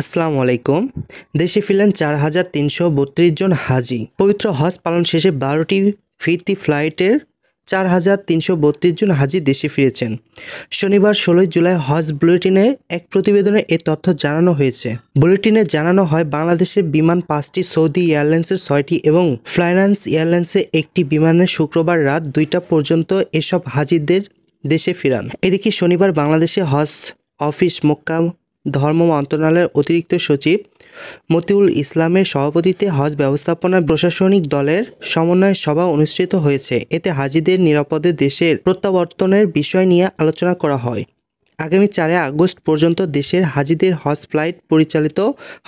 আসসালাম আলাইকুম দেশে ফিরলেন চার হাজার তিনশো বত্রিশ জন হাজি পবিত্র হজ পালন শেষে বারোটি ফিরতি ফ্লাইটের চার হাজার তিনশো বত্রিশ জন হাজি দেশে ফিরেছেন শনিবার ষোলোই জুলাই হজ বুলেটিনে এক প্রতিবেদনে এ তথ্য জানানো হয়েছে বুলেটিনে জানানো হয় বাংলাদেশের বিমান পাঁচটি সৌদি এয়ারলাইন্সের ছয়টি এবং ফ্লাইন্যান্স এয়ারলাইন্সে একটি বিমানের শুক্রবার রাত দুইটা পর্যন্ত এসব হাজিদের দেশে ফিরান এদিকে শনিবার বাংলাদেশে হজ অফিস মক্কা ধর্ম মন্ত্রণালয়ের অতিরিক্ত সচিব মতিউল ইসলামের সভাপতিত্বে হজ ব্যবস্থাপনা প্রশাসনিক দলের সমন্বয় সভা অনুষ্ঠিত হয়েছে এতে হাজিদের নিরাপদে দেশের প্রত্যাবর্তনের বিষয় নিয়ে আলোচনা করা হয় আগামী চারে আগস্ট পর্যন্ত দেশের হাজিদের হজ ফ্লাইট পরিচালিত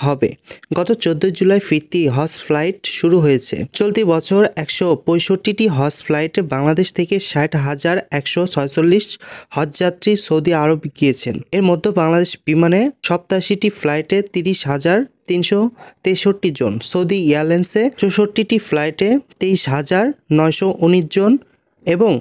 হবে গত চোদ্দ জুলাই ফিরতি হজ ফ্লাইট শুরু হয়েছে চলতি বছর একশো পঁয়ষট্টিটি হজ ফ্লাইটে বাংলাদেশ থেকে ষাট হাজার একশো ছয়চল্লিশ হজযাত্রী সৌদি আরব গিয়েছেন এর মধ্যে বাংলাদেশ বিমানে সপ্তাশিটি ফ্লাইটে তিরিশ হাজার তিনশো তেষট্টি জন সৌদি এয়ারলাইন্সে চৌষট্টিটি ফ্লাইটে তেইশ হাজার নয়শো উনিশ জন এবং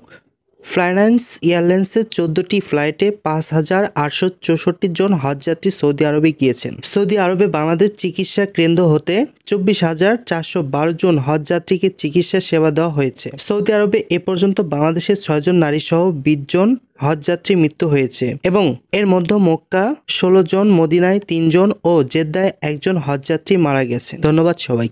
ফ্লাইন্স এয়ারলাইন্সের চোদ্দটি ফ্লাইটে পাঁচ হাজার আটশো চৌষট্টি জন হজযাত্রী সৌদি আরবে গিয়েছেন সৌদি আরবে বাংলাদেশ চিকিৎসা কেন্দ্র হতে চব্বিশ হাজার চারশো বারো জন হজযাত্রীকে চিকিৎসা সেবা দেওয়া হয়েছে সৌদি আরবে এ পর্যন্ত বাংলাদেশের ছয়জন নারী সহ বিশ জন হজযাত্রী মৃত্যু হয়েছে এবং এর মধ্যে মক্কা ষোলো জন মদিনায় তিনজন ও জেদ্দায় একজন হজযাত্রী মারা গেছে ধন্যবাদ সবাই